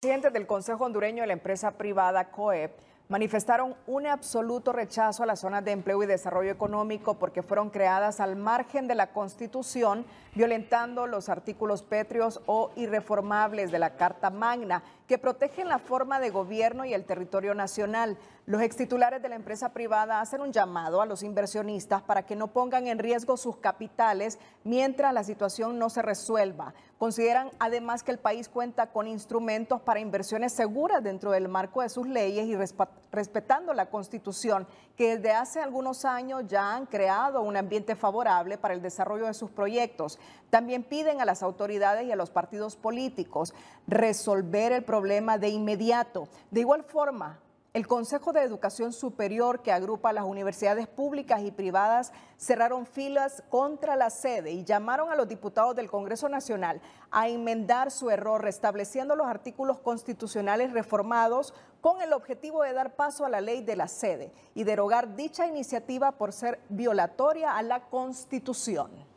presidente del Consejo Hondureño de la empresa privada COEP manifestaron un absoluto rechazo a las zonas de empleo y desarrollo económico porque fueron creadas al margen de la Constitución, violentando los artículos pétreos o irreformables de la Carta Magna, que protegen la forma de gobierno y el territorio nacional. Los extitulares de la empresa privada hacen un llamado a los inversionistas para que no pongan en riesgo sus capitales mientras la situación no se resuelva. Consideran además que el país cuenta con instrumentos para inversiones seguras dentro del marco de sus leyes y respaldar respetando la Constitución, que desde hace algunos años ya han creado un ambiente favorable para el desarrollo de sus proyectos. También piden a las autoridades y a los partidos políticos resolver el problema de inmediato. De igual forma, el Consejo de Educación Superior, que agrupa las universidades públicas y privadas, cerraron filas contra la sede y llamaron a los diputados del Congreso Nacional a enmendar su error, restableciendo los artículos constitucionales reformados con el objetivo de dar paso a la ley de la sede y derogar dicha iniciativa por ser violatoria a la Constitución.